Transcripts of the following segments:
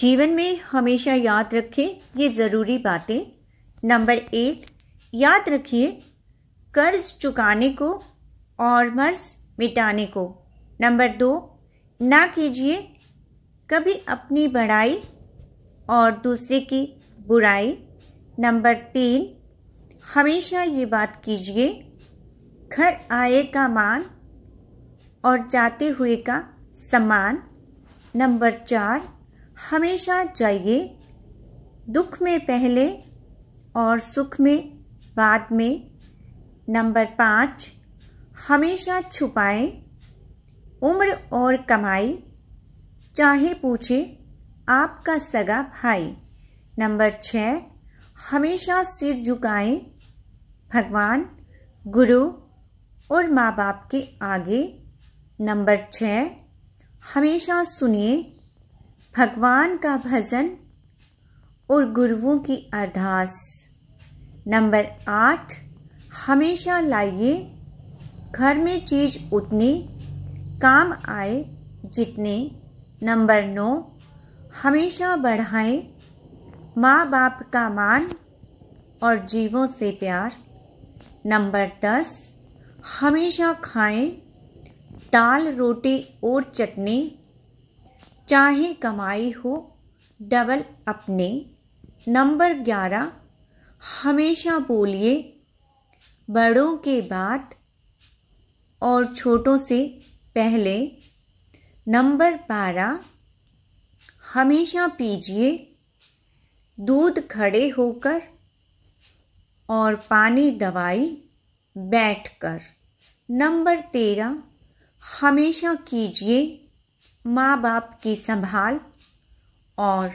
जीवन में हमेशा याद रखें ये ज़रूरी बातें नंबर एक याद रखिए कर्ज चुकाने को और मर्ज मिटाने को नंबर दो ना कीजिए कभी अपनी बड़ाई और दूसरे की बुराई नंबर तीन हमेशा ये बात कीजिए घर आए का मान और जाते हुए का सम्मान नंबर चार हमेशा जाइए दुख में पहले और सुख में बाद में नंबर पाँच हमेशा छुपाएं उम्र और कमाई चाहे पूछे आपका सगा भाई नंबर छ हमेशा सिर झुकाएं भगवान गुरु और माँ बाप के आगे नंबर छः हमेशा सुनिए भगवान का भजन और गुरुओं की अरदास नंबर आठ हमेशा लाइए घर में चीज उतनी काम आए जितने नंबर नौ हमेशा बढ़ाएं माँ बाप का मान और जीवों से प्यार नंबर दस हमेशा खाएं दाल रोटी और चटनी चाहे कमाई हो डबल अपने नंबर ग्यारह हमेशा बोलिए बड़ों के बाद और छोटों से पहले नंबर बारह हमेशा पीजिए दूध खड़े होकर और पानी दवाई बैठकर नंबर तेरह हमेशा कीजिए माँ बाप की संभाल और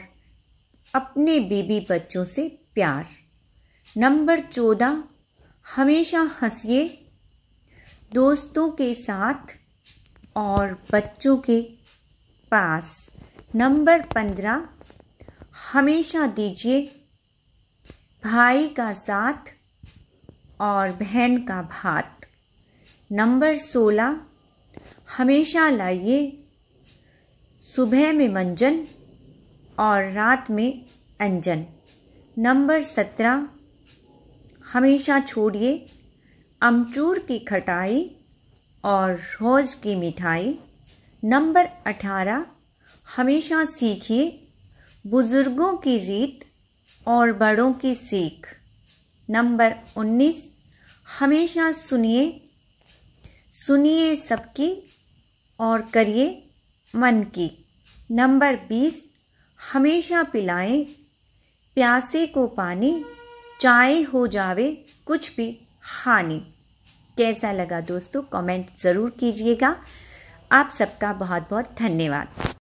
अपने बीबी बच्चों से प्यार नंबर चौदह हमेशा हंसिए दोस्तों के साथ और बच्चों के पास नंबर पंद्रह हमेशा दीजिए भाई का साथ और बहन का भात नंबर सोलह हमेशा लाइए सुबह में मंजन और रात में अंजन नंबर सत्रह हमेशा छोड़िए अमचूर की खटाई और रोज़ की मिठाई नंबर अठारह हमेशा सीखिए बुज़ुर्गों की रीत और बड़ों की सीख नंबर उन्नीस हमेशा सुनिए सुनिए सबकी और करिए मन की नंबर बीस हमेशा पिलाएं प्यासे को पानी चाय हो जावे कुछ भी हानि कैसा लगा दोस्तों कमेंट ज़रूर कीजिएगा आप सबका बहुत बहुत धन्यवाद